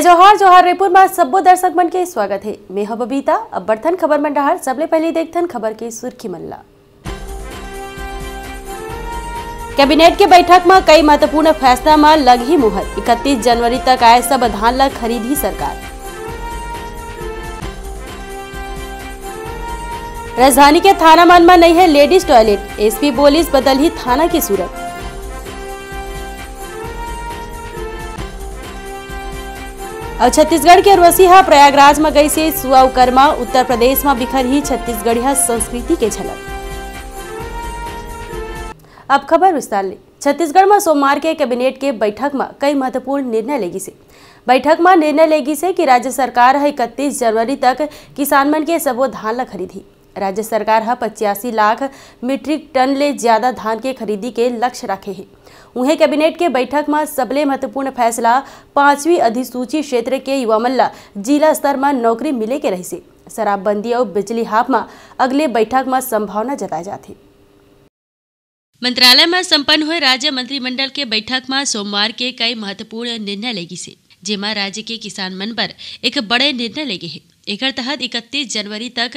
जोहार जोहार જોહાર में सब्बो दर्शक मन के स्वागत है मैं हूं बबीता अब बढ़तन खबर मन डहर सबले पहले देखथन खबर की सुर्खी मल्ला कैबिनेट के बैठक में कई महत्वपूर्ण फैसला में लगी मुहर 31 जनवरी तक आए सब धान ला खरीदी सरकार राजधानी के थाना मन में नहीं है लेडीज टॉयलेट एसपी बोलिस बदल ही थाना की सूरत છત્તીસગઢ કે ઉર્વશી में ગઈ છે સુઆવકરમાં ઉત્તર પ્રદેશમાં બિખરી છત્તીસગઢિયા संस्कृति के झलक अब खबर विस्तार ले छत्तीसगढ़ में सोमवार के कैबिनेट के बैठक में कई महत्वपूर्ण निर्णय लेगी से बैठक में निर्णय लेगी से कि राज्य सरकार है इकतीस जनवरी तक किसान मन के सबो धान ला खरीदी राज्य सरकार है पचासी लाख मीट्रिक टन ले ज्यादा धान के खरीदी के लक्ष्य रखे है उन्हें कैबिनेट के बैठक में सबले महत्वपूर्ण फैसला पांचवी अधिसूची क्षेत्र के युवा मल्ला जिला स्तर में नौकरी मिले के रही से शराबबंदी और बिजली हाफ में अगले बैठक में संभावना जताई जाती मंत्रालय में संपन्न हुए राज्य मंत्रिमंडल के बैठक में सोमवार के कई महत्वपूर्ण निर्णय लेगी से जेमा राज्य के किसान मन पर एक बड़े निर्णय लेगी है एकर तहत इकतीस जनवरी तक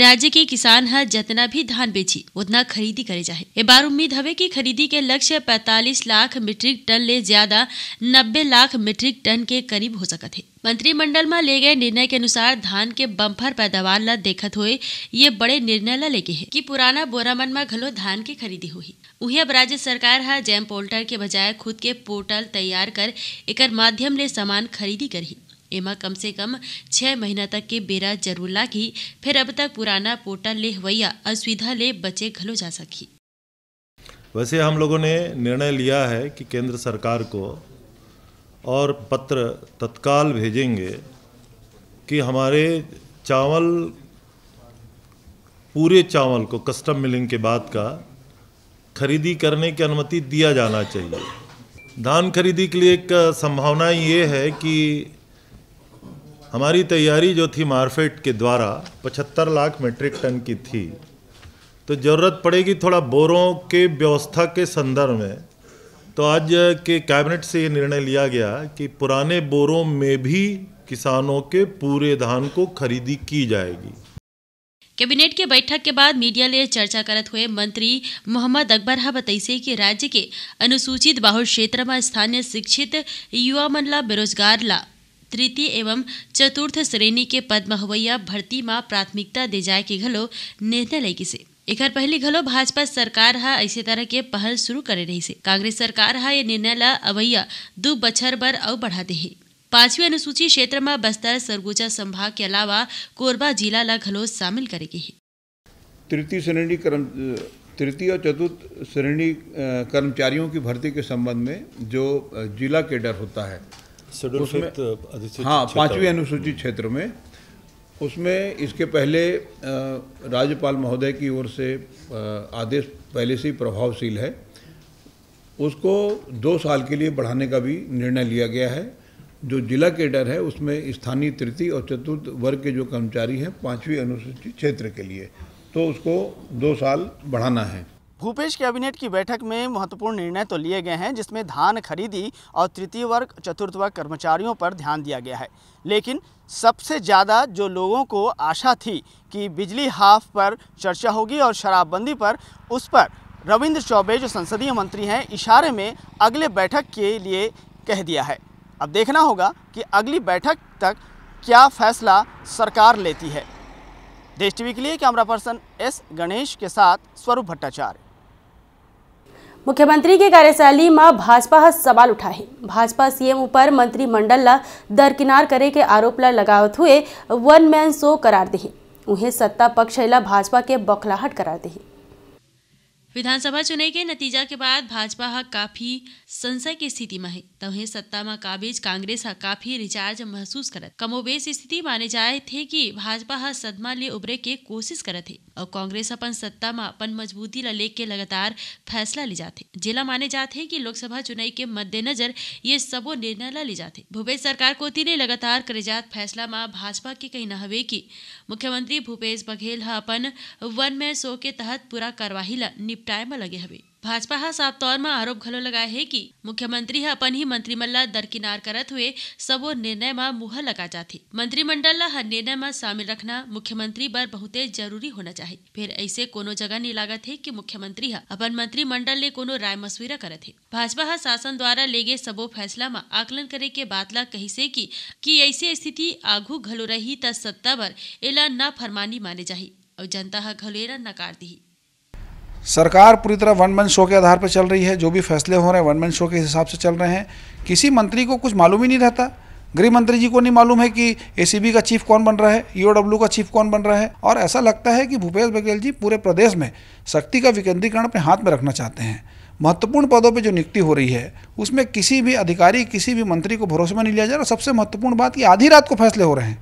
राज्य के किसान है जितना भी धान बेची उतना खरीदी करे जाए ए बार उम्मीद हवे कि खरीदी के लक्ष्य 45 लाख मीट्रिक टन ले ज्यादा 90 लाख मीट्रिक टन के करीब हो सकत है मंत्रिमंडल में ले गए निर्णय के अनुसार धान के बम्फर पैदावार ला देखत हुए ये बड़े निर्णय ला लेके है कि पुराना बोरामन में घलो धान की खरीदी हुई उही अब राज्य सरकार है जैम पोर्टल के बजाय खुद के पोर्टल तैयार कर एक माध्यम ले सामान खरीदी करी कम से कम छः महीना तक के बेरा जरूर लागी फिर अब तक पुराना पोर्टल ले हवैया असुविधा ले बचे घलो जा सकी वैसे हम लोगों ने निर्णय लिया है कि केंद्र सरकार को और पत्र तत्काल भेजेंगे कि हमारे चावल पूरे चावल को कस्टम मिलिंग के बाद का खरीदी करने की अनुमति दिया जाना चाहिए धान खरीदी के लिए एक संभावना ये है कि हमारी तैयारी जो थी मार्फेट के द्वारा 75 लाख मीट्रिक टन की थी तो ज़रूरत पड़ेगी थोड़ा बोरों के व्यवस्था के संदर्भ में तो आज के कैबिनेट से ये निर्णय लिया गया कि पुराने बोरों में भी किसानों के पूरे धान को खरीदी की जाएगी कैबिनेट के बैठक के बाद मीडिया ले चर्चा करते हुए मंत्री मोहम्मद अकबर हा बताइसे कि राज्य के अनुसूचित बाहुल क्षेत्र में स्थानीय शिक्षित युवा मनला बेरोजगार ला तृतीय एवं चतुर्थ श्रेणी के पद महवैया भर्ती में प्राथमिकता दे जाए के घलो निर्णय से एक पहले घलो भाजपा सरकार हा इसी तरह के पहल शुरू करे रही से कांग्रेस सरकार हा ये निर्णय ला अवैया दो बच्चर बर अव बढ़ाते है पांचवी अनुसूची क्षेत्र में बस्तर सरगुजा संभाग के अलावा कोरबा जिला ला घलो शामिल करेगी है तृतीय श्रेणी कर्म तृतीय और चतुर्थ श्रेणी कर्मचारियों की भर्ती के संबंध में जो जिला केडर होता है उसमें हाँ पाँचवीं अनुसूचित क्षेत्र में उसमें इसके पहले राज्यपाल महोदय की ओर से आदेश पहले से ही प्रभावशील है उसको दो साल के लिए बढ़ाने का भी निर्णय लिया गया है जो जिला केडर है उसमें स्थानीय तृतीय और चतुर्थ वर्ग के जो कर्मचारी हैं पाँचवीं अनुसूचित क्षेत्र के लिए तो उसको दो साल बढ़ाना है भूपेश कैबिनेट की बैठक में महत्वपूर्ण निर्णय तो लिए गए हैं जिसमें धान खरीदी और तृतीय वर्ग चतुर्थ वर्ग कर्मचारियों पर ध्यान दिया गया है लेकिन सबसे ज़्यादा जो लोगों को आशा थी कि बिजली हाफ पर चर्चा होगी और शराबबंदी पर उस पर रविंद्र चौबे जो संसदीय मंत्री हैं इशारे में अगले बैठक के लिए कह दिया है अब देखना होगा कि अगली बैठक तक क्या फैसला सरकार लेती है देश टीवी के लिए कैमरा पर्सन एस गणेश के साथ स्वरूप भट्टाचार्य मुख्यमंत्री के कार्यशैली में भाजपा सवाल સવાલ ઉઠાહે ભાજપા સીએમ ઉપર મંત્રીમંડળના दरकिनार करे के आरोप लगावत हुए वन मैन शो करार दे उन्हें सत्ता पक्ष ला भाजपा के बौखलाहट करार दे विधानसभा चुनाव के नतीजा के बाद भाजपा काफी संशय की स्थिति में है तव्हें सत्ता में काबिज कांग्रेस हा काफ़ी रिचार्ज महसूस करत कमोबेश स्थिति माने जाए थे कि भाजपा हा सदमा ले उबरे के कोशिश करत है और कांग्रेस अपन सत्ता में अपन मजबूती ला लेके लगातार फैसला ले जाते जिला माने जाते कि लोकसभा चुनाव के मद्देनजर ये सबो निर्णय ला ले जाते भूपेश सरकार कोती ने लगातार करे जात फैसला माँ भाजपा के कहीं न हवे की मुख्यमंत्री भूपेश बघेल अपन वन में सो के तहत पूरा कार्यवाही निपटाए में लगे हवे भाजपा हा साफ तौर में आरोप घलो लगाए है कि मुख्यमंत्री हा अपन ही मंत्रिमंडल दरकिनार करत हुए सबो निर्णय में मुहर लगा जाती मंत्रिमंडल ला हर निर्णय में शामिल रखना मुख्यमंत्री पर बहुत जरूरी होना चाहिए फिर ऐसे कोनो जगह नहीं लागत है की मुख्यमंत्री हा अपन मंत्रिमंडल ले कोनो राय मशविरा करत है भाजपा हा शासन द्वारा ले गए सबो फैसला में आकलन करे के बात ला कही से की कि ऐसी स्थिति आगू घलो रही त सत्ता पर एला न फरमानी माने जाही और जनता हा घलो एला नकार दी सरकार पूरी तरह वन मैन शो के आधार पर चल रही है जो भी फैसले हो रहे हैं वन मैन शो के हिसाब से चल रहे हैं किसी मंत्री को कुछ मालूम ही नहीं रहता गृह मंत्री जी को नहीं मालूम है कि एसीबी का चीफ कौन बन रहा है ईओडब्ल्यू e का चीफ कौन बन रहा है और ऐसा लगता है कि भूपेश बघेल जी पूरे प्रदेश में शक्ति का विकेंद्रीकरण अपने हाथ में रखना चाहते हैं महत्वपूर्ण पदों पर जो नियुक्ति हो रही है उसमें किसी भी अधिकारी किसी भी मंत्री को भरोसे में नहीं लिया जा रहा सबसे महत्वपूर्ण बात कि आधी रात को फैसले हो रहे हैं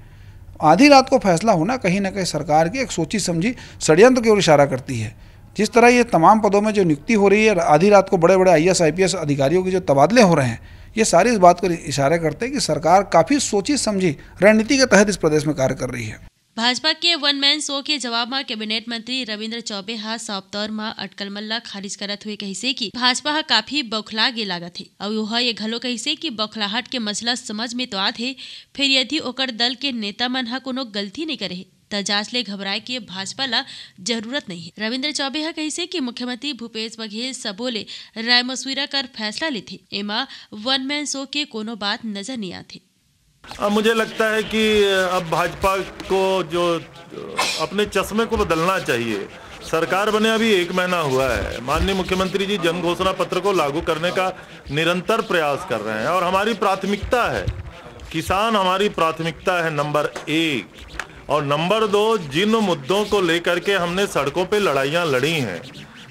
आधी रात को फैसला होना कहीं ना कहीं सरकार की एक सोची समझी षडयंत्र की ओर इशारा करती है जिस तरह ये तमाम पदों में जो नियुक्ति हो रही है आधी रात को बड़े बड़े आई पी एस अधिकारियों के जो तबादले हो रहे हैं ये सारी इस बात को इशारा करते हैं कि सरकार काफ़ी सोची समझी रणनीति के तहत इस प्रदेश में कार्य कर रही है भाजपा के वन मैन शो के जवाब में कैबिनेट मंत्री કેબિનેટ મંત્રી साफ तौर में अटकल मल्ला खारिज ખારીજ हुए હુએ से कि भाजपा हा काफी बौखला लागत थे और वह ये घलो कहसे कि बौखलाहट के मसला समझ में तो आते फिर यदि ओकर दल के नेता मन हा कोनो गलती नहीं करे जांच ले घबराए के भाजपा ला जरूरत नहीं रविन्द्र चौबे ह कहिसे कि मुख्यमंत्री भूपेश बघेल सबो ले राय मसुरा कर फैसला थे एमा वन मैन शो के कोनो बात नजर नहीं आथे अब मुझे लगता है कि अब भाजपा को जो अपने चश्मे को बदलना चाहिए सरकार बने अभी एक महीना हुआ है माननीय मुख्यमंत्री जी जन घोषणा पत्र को लागू करने का निरंतर प्रयास कर रहे हैं और हमारी प्राथमिकता है किसान हमारी प्राथमिकता है नंबर एक और नंबर दो जिन मुद्दों को लेकर के हमने सड़कों पे लड़ाइयाँ लड़ी हैं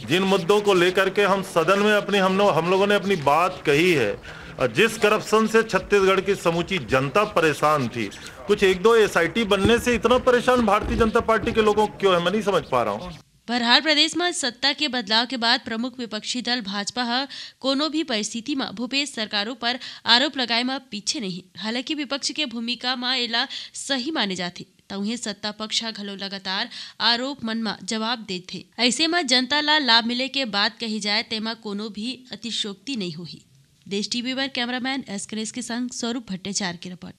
जिन मुद्दों को लेकर के हम सदन में अपनी हम लोग हम लोगों ने अपनी बात कही है जिस करप्शन से छत्तीसगढ़ की समूची जनता परेशान थी कुछ एक दो एसआईटी बनने से इतना परेशान भारतीय जनता पार्टी के लोगों क्यों है मैं नहीं समझ पा रहा हूँ बरहार प्रदेश में सत्ता के बदलाव के बाद प्रमुख विपक्षी दल भाजपा ह कोनो भी परिस्थिति में भूपेश सरकारों पर आरोप लगाए में पीछे नहीं हालांकि विपक्ष के भूमिका में एला सही माने जाते त सत्ता पक्ष घलो लगातार आरोप मन में जवाब देते ऐसे में जनता ला लाभ मिले के बात कही जाए तेमा कोनो भी अतिशोक्ति नहीं हुई देश टीवी पर कैमरामैन एस करेश के संग स्वरूप भट्टाचार्य की रिपोर्ट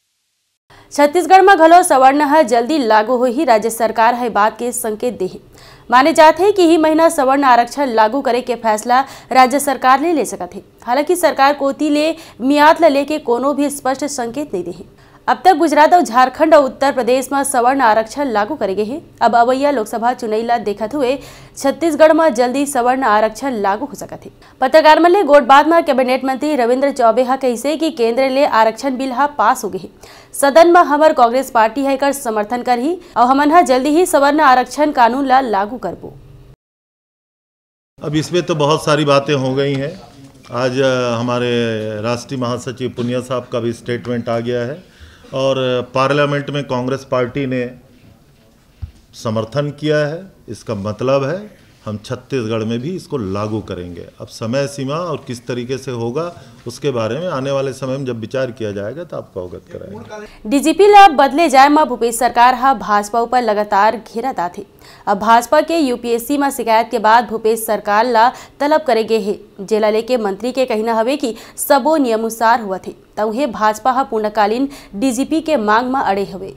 छत्तीसगढ़ में घलो सवर्ण ह जल्दी लागू हो ही राज्य सरकार है बात के संकेत दे माने जाते हैं कि ही महीना सवर्ण आरक्षण लागू करे के फैसला राज्य सरकार ने ले सकत है हालांकि सरकार कोती ले मियाद ल लेके कोनो भी स्पष्ट संकेत नहीं दे अब तक गुजरात और ઝારખંડ और उत्तर प्रदेश में सवर्ण आरक्षण लागू ગઈ છે अब लोकसभा લોકસભા देखा हुए छत्तीसगढ़ में जल्दी सवर्ण आरक्षण लागू हो सका थे पत्रकार मल्ले गोटबाद में कैबिनेट मंत्री रविंद्र चौबे हा कही कि केंद्र ले आरक्षण बिल हा पास हो गए सदन में हमार कांग्रेस पार्टी है कर समर्थन कर ही और हमन हा जल्दी ही सवर्ण आरक्षण कानून ला लागू करबो अब इसमें तो बहुत सारी बातें हो गई है आज हमारे राष्ट्रीय महासचिव पुनिया साहब का भी स्टेटमेंट आ गया है और पार्लियामेंट में कांग्रेस पार्टी ने समर्थन किया है इसका मतलब है हम छत्तीसगढ़ में भी इसको लागू करेंगे अब समय सीमा और किस तरीके से होगा उसके बारे में आने वाले समय में जब विचार किया जाएगा तो आपको अवगत कराएंगे डीजीपी ला बदले जाए मां भूपेश सरकार हा भाजपा ऊपर लगातार घेराता थे अब भाजपा के यूपीएससी में शिकायत के बाद भूपेश सरकार ला तलब करे गए है जेला लेके मंत्री के कहना हवे की सबो नियमानुसार हुआ थे तब उन्हें भाजपा हा पूर्णकालीन डीजीपी के मांग में मा अड़े हुए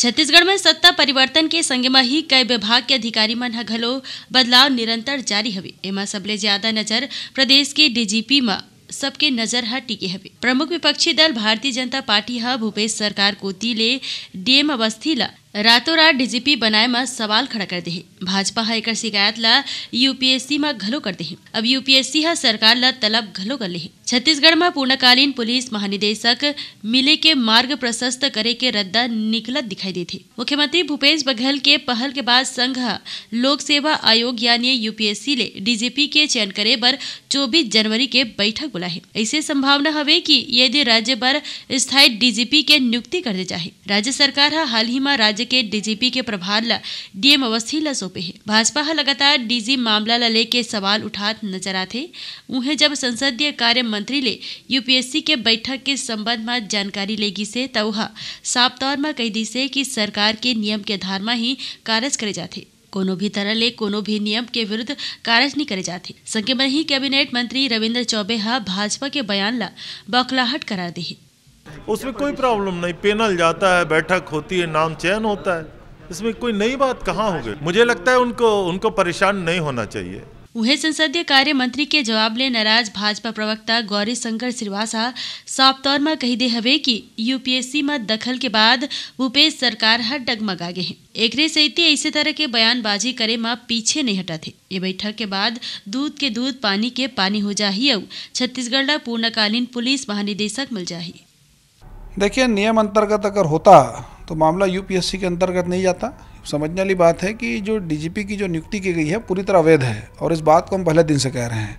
छत्तीसगढ़ में सत्ता परिवर्तन के संग में ही कई विभाग के अधिकारी मन घलो बदलाव निरंतर जारी हवे एमा सबले ज्यादा नजर प्रदेश के डीजीपी में सबके नजर हा टिके हवे प्रमुख विपक्षी दल भारतीय जनता पार्टी ह भूपेश सरकार कोती ले डीएम अवस्थी ला રાતો डीजीपी बनाए में सवाल खड़ा કરી દે भाजपा हा एक शिकायत ला यूपीएससी में घलो करते हैं अब यूपीएससी है सरकार ला तलब घलो कर ले छत्तीसगढ़ में पूर्णकालीन पुलिस महानिदेशक मिले के मार्ग प्रशस्त करे के रद्दा निकलत दिखाई दे थे मुख्यमंत्री भूपेश बघेल के पहल के बाद संघ लोक सेवा आयोग यानी यूपीएससी ले डीजीपी के चयन करे पर चौबीस जनवरी के बैठक बुला है ऐसे संभावना हवे की यदि राज्य आरोप स्थायी डीजीपी के नियुक्ति कर दे जाए राज्य सरकार हाल ही में राज्य के डीजीपी के प्रभार ಪ್ರಭಾರ डीएम अवस्थी ला सौंपे है भाजपा लगातार डीजी मामला ला लेके सवाल उठात नजर आते उन्हें जब संसदीय कार्य मंत्री ले यूपीएससी के बैठक के संबंध में जानकारी लेगी से वह साफ तौर में कह दी से कि सरकार के नियम के आधार में ही कार्य करे जाते कोनो भी तरह ले कोनो भी नियम के विरुद्ध कार्य नहीं करे जाते संकेत में ही कैबिनेट मंत्री रविन्द्र चौबे हा भाजपा के बयान ला बौखलाहट करा दी उसमें कोई प्रॉब्लम नहीं पेनल जाता है बैठक होती है नाम चयन होता है इसमें कोई नई बात कहाँ हो गई मुझे लगता है उनको उनको परेशान नहीं होना चाहिए वह संसदीय कार्य मंत्री के जवाब ले नाराज भाजपा प्रवक्ता गौरी शंकर श्रीवासा साफ तौर में कही दे हवे कि यूपीएससी में दखल के बाद भूपेश सरकार हर डगमगा गए हैं एक सहित ऐसे तरह के बयानबाजी करे में पीछे नहीं हटा थे ये बैठक के बाद दूध के दूध पानी के पानी हो जाही और छत्तीसगढ़ पूर्णकालीन पुलिस महानिदेशक मिल जाही देखिए नियम अंतर्गत अगर होता तो मामला यूपीएससी के अंतर्गत नहीं जाता समझने वाली बात है कि जो डीजीपी की जो नियुक्ति की गई है पूरी तरह अवैध है और इस बात को हम पहले दिन से कह रहे हैं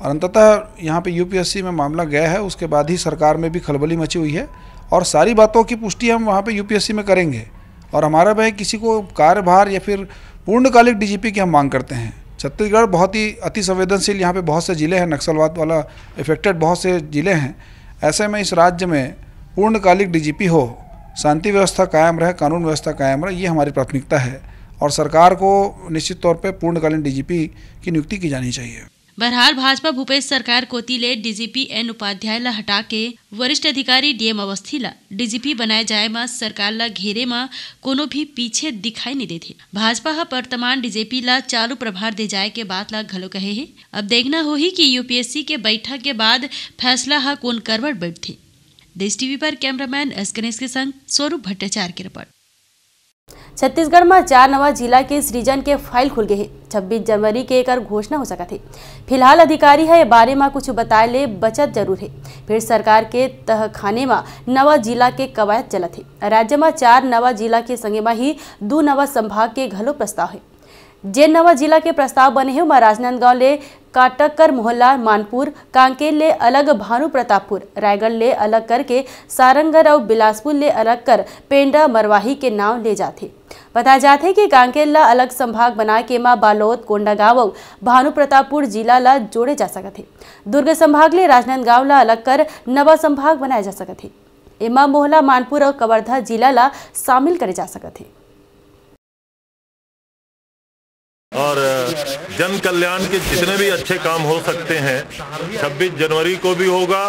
और अंततः यहाँ पे यूपीएससी में मामला गया है उसके बाद ही सरकार में भी खलबली मची हुई है और सारी बातों की पुष्टि हम वहाँ पर यू में करेंगे और हमारे भाई किसी को कार्यभार या फिर पूर्णकालिक डी की हम मांग करते हैं छत्तीसगढ़ बहुत ही अति संवेदनशील यहाँ पर बहुत से ज़िले हैं नक्सलवाद वाला इफेक्टेड बहुत से ज़िले हैं ऐसे में इस राज्य में पूर्णकालिक डीजीपी हो शांति व्यवस्था कायम रहे कानून व्यवस्था कायम रहे ये हमारी प्राथमिकता है और सरकार को निश्चित तौर पर पूर्णकालीन डीजीपी की नियुक्ति की जानी चाहिए बहरहाल भाजपा भूपेश सरकार ले डीजीपी एन उपाध्याय ला हटा के वरिष्ठ अधिकारी डीएम अवस्थी ला डीजीपी बनाए जाए मा सरकार ला घेरे मा कोनो भी पीछे दिखाई नहीं देते भाजपा हा वर्तमान डीजीपी ला चालू प्रभार दे जाए के बात ला घलो कहे है अब देखना हो ही कि यूपीएससी के बैठक के बाद फैसला हा कौन करवट बैठते देश टीवी पर कैमरामैन एस गणेश के संग स्वरूप भट्टाचार्य की रिपोर्ट छत्तीसगढ़ में चार नवा जिला के सृजन के फाइल खुल गए हैं छब्बीस जनवरी के एक घोषणा हो सका थे फिलहाल अधिकारी है बारे में कुछ बताए ले बचत जरूर है फिर सरकार के तहखाने में नवा जिला के कवायद चलत है राज्य में चार नवा जिला के संगे में ही दो नवा संभाग के घलो प्रस्ताव है जेन नवा जिला के प्रस्ताव बने हैं वहाँ राजनांदगांव ले काटक्कर मोहल्ला मानपुर कांकेर ले अलग भानु प्रतापपुर रायगढ़ ले अलग करके सारंगर और बिलासपुर ले अलग कर पेंडा मरवाही के नाम ले जाते बताया जाते कि कांकेर ला अलग संभाग बना के माँ बालोद कोंडागांव और भानु प्रतापपुर जिला ला जोड़े जा सकते दुर्ग संभाग ले राजनांदगांव ला अलग कर नवा संभाग बनाया जा सकते एमा मोहला मानपुर और कवर्धा जिला ला शामिल करे जा सकते और जन कल्याण के जितने भी अच्छे काम हो सकते हैं 26 जनवरी को भी होगा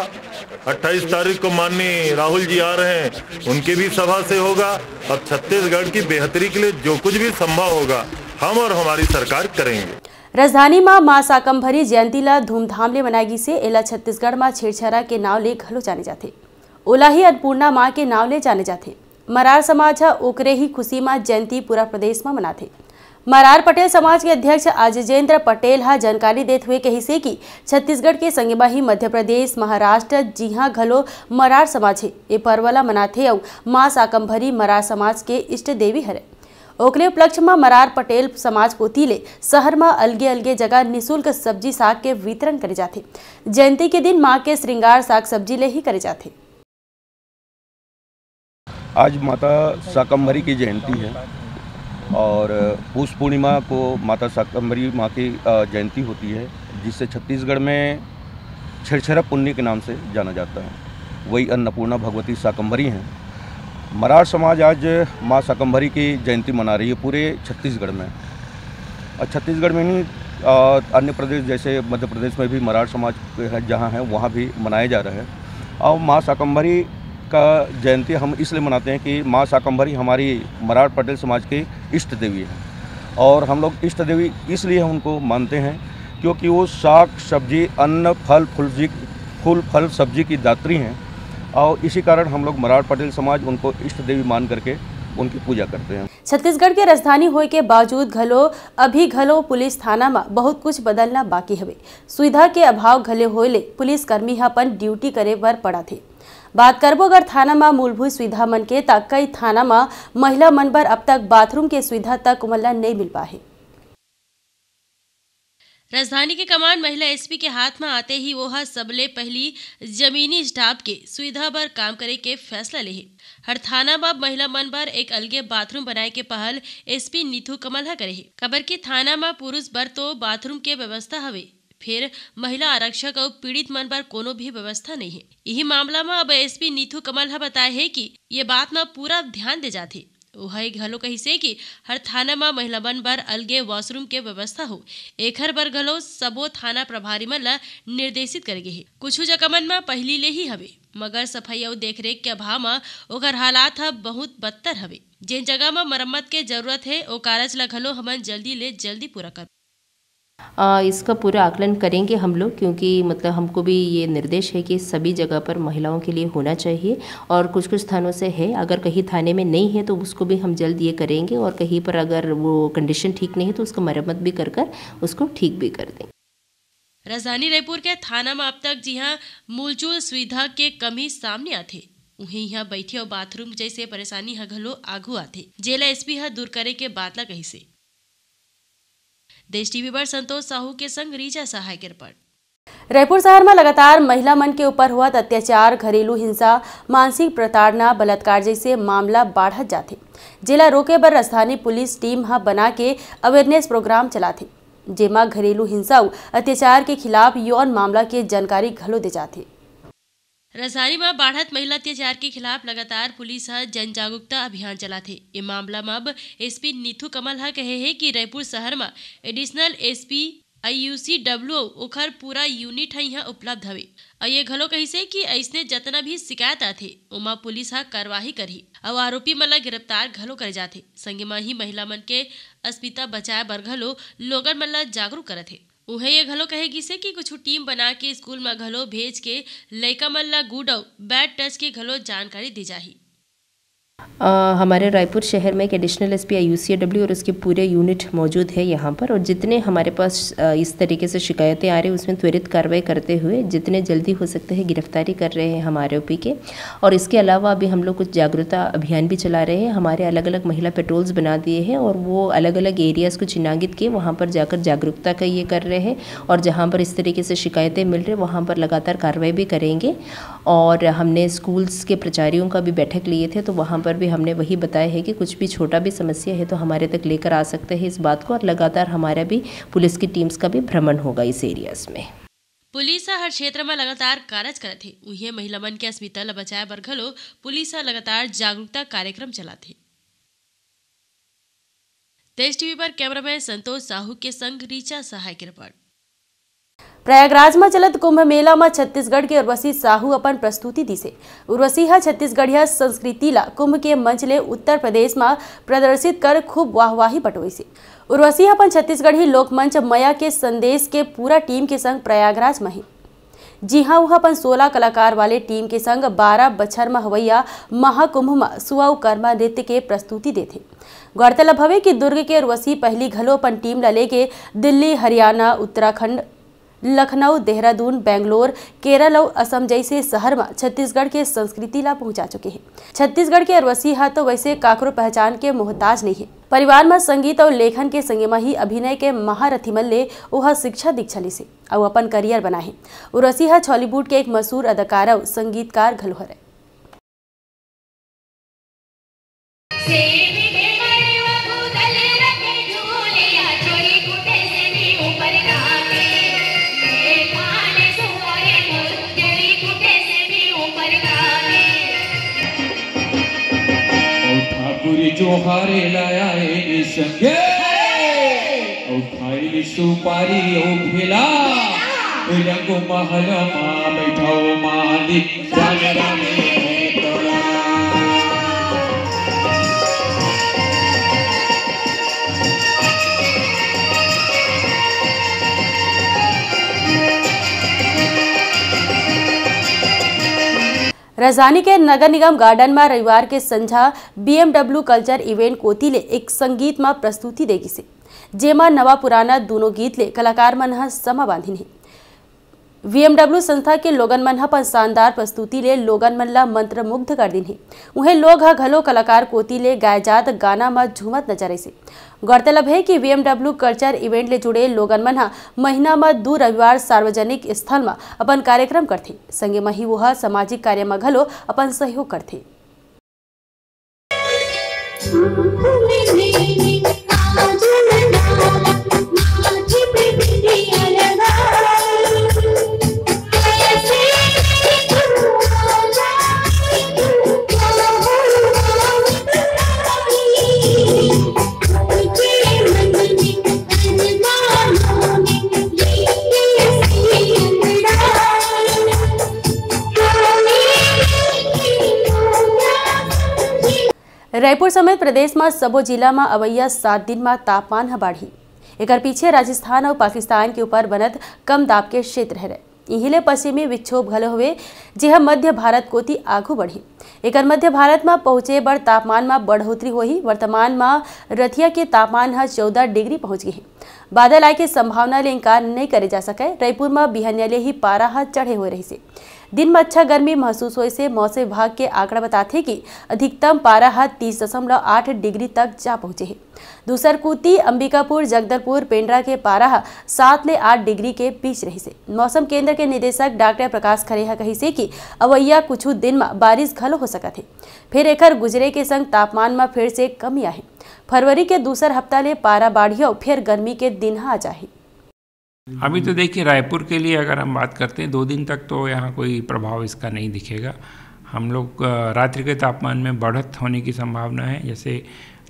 28 तारीख को माननीय राहुल जी आ रहे हैं उनके भी सभा से होगा और छत्तीसगढ़ की बेहतरी के लिए जो कुछ भी संभव होगा हम और हमारी सरकार करेंगे राजधानी में मां शाकंभरी जयंती ला धूमधाम ले मनाएगी से एला छत्तीसगढ़ में छेड़छाड़ा के नाव ले घलो जाने जाते ओला ही अन्नपूर्णा माँ के नाव ले जाने जाते मरार समाज ओकरे ही खुशी माँ जयंती पूरा प्रदेश में मनाते मरार पटेल समाज के अध्यक्ष अजिजेंद्र पटेल हा जानकारी देते हुए कही से कि छत्तीसगढ़ के संगेबाही ही मध्य प्रदेश महाराष्ट्र जिहा घलो मरार समाज है ये पर्वला मनाते मनाथे माँ साकम्भरी मरार समाज के इष्ट देवी हरे ओकले उपलक्ष्य में मरार पटेल समाज कोती ले शहर में अलगे अलगे जगह निःशुल्क सब्जी साग के वितरण करे जाते जयंती के दिन माँ के श्रृंगार साग सब्जी ले ही करे जाते आज माता शाकम्भरी की जयंती है और पूष पूर्णिमा को माता शाकम्बरी माँ की जयंती होती है जिससे छत्तीसगढ़ में छिरछरा पुण्य के नाम से जाना जाता है वही अन्नपूर्णा भगवती शाकम्भरी हैं मराठ समाज आज माँ शाकम्भरी की जयंती मना रही है पूरे छत्तीसगढ़ में और छत्तीसगढ़ में नहीं अन्य प्रदेश जैसे मध्य प्रदेश में भी मराठ समाज जहाँ है वहाँ भी मनाया जा रहा है और माँ शाकम्भरी का जयंती हम इसलिए मनाते हैं कि माँ शाकंभरी हमारी मराठ पटेल समाज की इष्ट देवी है और हम लोग इष्ट देवी इसलिए हम उनको मानते हैं क्योंकि वो शाक सब्जी अन्न फल फूल जी फूल फल सब्जी की दात्री हैं और इसी कारण हम लोग मराठ पटेल समाज उनको इष्ट देवी मान करके उनकी पूजा करते हैं छत्तीसगढ़ के राजधानी होए के बावजूद घलो अभी घलो पुलिस थाना में बहुत कुछ बदलना बाकी हवे सुविधा के अभाव घले होए ले पुलिस कर्मी अपन ड्यूटी करे बर पड़ा थे बात करबो अगर थाना में मूलभूत सुविधा मन के तक कई थाना में महिला मन पर अब तक बाथरूम के सुविधा तक मल्ला नहीं मिल पाए राजधानी के कमान महिला एसपी के हाथ में आते ही वो सबले पहली जमीनी स्टाफ के सुविधा पर काम करे के फैसला ले हर थाना में महिला मन पर एक अलगे बाथरूम बनाए के पहल एसपी नीथू कमल करे खबर की थाना में पुरुष बर तो बाथरूम के व्यवस्था हवे फिर महिला आरक्षक और पीड़ित मन पर कोनो भी व्यवस्था नहीं है यही मामला में अब एसपी नीथू कमल है बताए है कि ये बात में पूरा ध्यान दे जाते वही घलो से कि हर थाना में महिला मन बार अलगे वॉशरूम के व्यवस्था हो एक बार घलो सबो थाना प्रभारी मन निर्देशित कर गए कुछ जगह मन में पहली ले ही हवे मगर सफाई और देखरेख के अभाव में ओकर हालात अब बहुत बदतर हवे जिन जगह में मरम्मत के जरूरत है वो कारज ला घलो हमन जल्दी ले जल्दी पूरा कर आ, इसका पूरा आकलन करेंगे हम लोग क्योंकि मतलब हमको भी ये निर्देश है कि सभी जगह पर महिलाओं के लिए होना चाहिए और कुछ कुछ थानों से है अगर कहीं थाने में नहीं है तो उसको भी हम जल्द ये करेंगे और कहीं पर अगर वो कंडीशन ठीक नहीं है तो उसको मरम्मत भी कर कर उसको ठीक भी कर देंगे राजधानी रायपुर के थाना में अब तक जी हाँ मूलचूल सुविधा के कमी सामने आते उहे यहाँ बैठे और बाथरूम जैसे परेशानी है घलो आगू आते जेल एस पी दूर करे के बात ला कही से देश टीवी पर संतोष साहू के संग रीजा सहाय की रिपोर्ट रायपुर शहर में लगातार महिला मन के ऊपर हुआ अत्याचार घरेलू हिंसा मानसिक प्रताड़ना बलात्कार जैसे मामला बाढ़त जाते जिला रोके पर स्थानीय पुलिस टीम हाँ बना के अवेयरनेस प्रोग्राम चलाते जेमा घरेलू हिंसा अत्याचार के खिलाफ यौन मामला के जानकारी घलो दे जाते रसारी में बाढ़त महिला अत्याचार के खिलाफ लगातार पुलिस ह जन जागरूकता अभियान थे ये मामला में अब पी नीथू कमल ह कहे है कि रायपुर शहर में additional S P I U C W ओखर पूरा यूनिट है यहाँ उपलब्ध हवे और ये घलो से कि ऐसने जतना भी शिकायत आते उमा पुलिस है कार्यवाही करी और आरोपी मन गिरफ्तार घलो कर जाते संगे में ही महिला मन के अस्मिता बचाए बर घलो लोगन मन जागरूक करते हे उहे ये घलो कहेगिस है कि कुछ टीम बना के स्कूल में घलो भेज के लैका मल्ला गुड और बैड टच के घलो जानकारी दी जाही हमारे रायपुर शहर में एक additional S P I U C A W और उसके पूरे यूनिट मौजूद है यहाँ पर और जितने हमारे पास इस तरीके से शिकायतें आ रही उसमें त्वरित कार्रवाई करते हुए जितने जल्दी हो सकते हैं गिरफ्तारी कर रहे हैं हमारे ओपी के और इसके अलावा अभी हम लोग कुछ जागरूकता अभियान भी चला रहे हैं हमारे अलग अलग महिला पेट्रोल्स बना दिए हैं और वो अलग अलग एरियाज़ को चिन्हांकित किए वहाँ पर जाकर जागरूकता का ये कर रहे हैं और जहाँ पर इस तरीके से शिकायतें मिल रही वहाँ पर लगातार कार्रवाई भी करेंगे और हमने स्कूल्स के प्रचारियों का भी बैठक लिए थे तो वहाँ पर भी हमने वही बताया है कि कुछ भी छोटा भी समस्या है तो हमारे तक लेकर आ सकते हैं इस बात को और लगातार हमारा भी पुलिस की टीम्स का भी भ्रमण होगा इस एरियाज में पुलिस हर क्षेत्र में लगातार कार्य करते थे उहे महिला मन के अस्मिता बचाए बर घलो पुलिस लगातार जागरूकता कार्यक्रम चलाते तेज टीवी पर कैमरामैन संतोष साहू के संग रीचा सहाय की रिपोर्ट प्रयागराज में चलत कुंभ मेला में छत्तीसगढ़ के उर्वशी साहू अपन प्रस्तुति दी से उर्वशी छत्तीसगढ़िया संस्कृति ला कुंभ के मंच ले उत्तर प्रदेश में प्रदर्शित कर खूब वाहवाही पटोई से उर्वशी अपन छत्तीसगढ़ी लोकमंच मया के संदेश के पूरा टीम के संग प्रयागराज में जी हाँ वह अपन सोलह कलाकार वाले टीम के संग बारह बच्छर में हवैया महाकुंभ में सुआ कर्मा नृत्य के प्रस्तुति देते गौरतलब हवे कि दुर्ग के उर्वशी पहली घलो अपन टीम ला लेके दिल्ली हरियाणा उत्तराखंड लखनऊ देहरादून बेंगलोर केरल और असम जैसे शहर में छत्तीसगढ़ के संस्कृति ला पहुंचा चुके हैं छत्तीसगढ़ के अरवसी हा तो वैसे काकरो पहचान के मोहताज नहीं है परिवार में संगीत और लेखन के संगे में ही अभिनय के महारथी मल्ले वह शिक्षा दीक्षा ली से और अपन करियर बनाए उर्वसी हा छॉलीवुड के एक मशहूर अदाकार और संगीतकार घलोहर है जो हारे लाया है संगे ओ खाई सुपारी ओ भिला रंग महल मा बैठो मालिक राम राम राजधानी के नगर निगम ગાર્ડનમાં રવિવાર કે સંધ્યા બીએમડબલ્યુ કલ્ચર ઇવેન્ટ કોતીલે એક સંગીતમાં પ્રસ્તુતિ દેગી છે જેમાં નવા પુરાના દોનો ગીતલે કલાકાર મનહ સમા બાંધીને वीएमडब्ल्यू संस्था के लोगन मन ह अपन शानदार प्रस्तुति ले लोगन मन ला मंत्र मुग्ध कर दिन है उहें लोग ह घलो कलाकार कोती ले गाय जात गाना म झूमत नजर से गौरतलब है कि वीएमडब्ल्यू कल्चर इवेंट ले जुड़े लोगन मन महीना म दो रविवार सार्वजनिक स्थल म अपन कार्यक्रम करथे संगे मही ही वह सामाजिक कार्य म घलो अपन सहयोग करथे में सबो जिला में अवैया सात दिन में तापमान बढ़ी एक पीछे राजस्थान और पाकिस्तान के ऊपर बनत कम दाब के क्षेत्र है इहिले पश्चिमी विक्षोभ घल हुए जेह मध्य भारत कोती आगू बढ़ी एक मध्य भारत में पहुंचे बड़ तापमान में बढ़ोतरी होही वर्तमान में रथिया के तापमान है चौदह डिग्री पहुंच गए बादल आए के संभावना ले इंकार नहीं करे जा सके रायपुर में बिहनिया ही पारा है चढ़े हुए रही से दिन में अच्छा गर्मी महसूस होने से मौसम विभाग के आंकड़ा बताते कि अधिकतम पारा हा तीस दशमलव आठ डिग्री तक जा पहुंचे है दूसरकूती अंबिकापुर जगदलपुर पेंड्रा के पारा सात ले आठ डिग्री के बीच रही से मौसम केंद्र के निदेशक डॉक्टर प्रकाश खरेहा कही से कि अवैया कुछ दिन में बारिश घलो हो सकत है फिर एकर गुजरे के संग तापमान में फिर से कमी आए फरवरी के दूसर हफ्ता ले पारा बाढ़ियों फिर गर्मी के दिन आ जाए अभी तो देखिए रायपुर के लिए अगर हम बात करते हैं दो दिन तक तो यहाँ कोई प्रभाव इसका नहीं दिखेगा हम लोग रात्रि के तापमान में बढ़त होने की संभावना है जैसे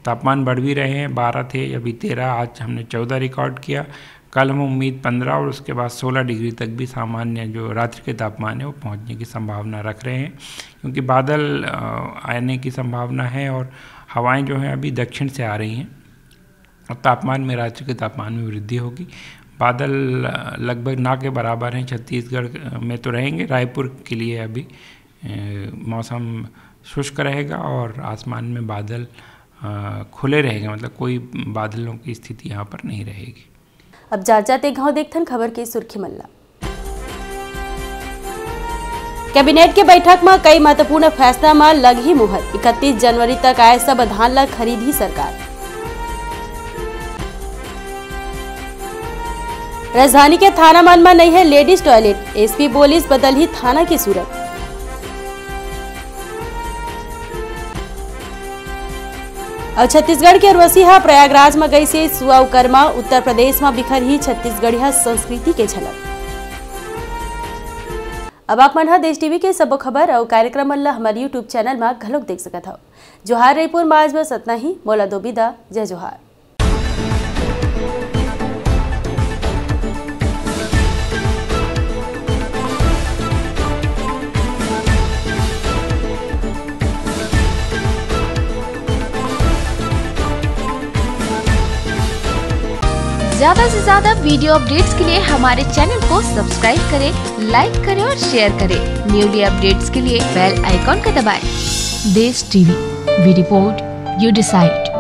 तापमान बढ़ भी रहे हैं बारह थे अभी तेरह आज हमने चौदह रिकॉर्ड किया कल हम उम्मीद पंद्रह और उसके बाद सोलह डिग्री तक भी सामान्य जो रात्रि के तापमान है वो पहुँचने की संभावना रख रहे हैं क्योंकि बादल आने की संभावना है और हवाएँ जो हैं अभी दक्षिण से आ रही हैं और तापमान में रात्रि के तापमान में वृद्धि होगी बादल लगभग ना के बराबर हैं छत्तीसगढ़ में तो रहेंगे रायपुर के लिए अभी मौसम शुष्क रहेगा और आसमान में बादल खुले रहेंगे मतलब कोई बादलों की स्थिति यहाँ पर नहीं रहेगी अब जा जाते गांव देखते खबर की सुर्खी मल्ला कैबिनेट के बैठक में कई महत्वपूर्ण फैसला में ही मुहर इकतीस जनवरी तक आए सब धान ला खरीदी सरकार राजधानी के थाना मन में नहीं है लेडीज टॉयलेट एसपी बोलिस बदल ही थाना की सूरत और छत्तीसगढ़ के उर्वसीहा प्रयागराज में गई से सुकर्मा उत्तर प्रदेश में बिखर ही छत्तीसगढ़िया संस्कृति के झलक अब आप मन देश टीवी के सब खबर और कार्यक्रम मन हमारे यूट्यूब चैनल में घलोक देख सकत हो जोहार रईपुर माज में सतना ही मोला दो बिदा जय जोहार ज्यादा से ज्यादा वीडियो अपडेट्स के लिए हमारे चैनल को सब्सक्राइब करें, लाइक करें और शेयर करें। न्यूली अपडेट्स के लिए बेल आइकॉन का दबाएं। Desh TV, we report you decide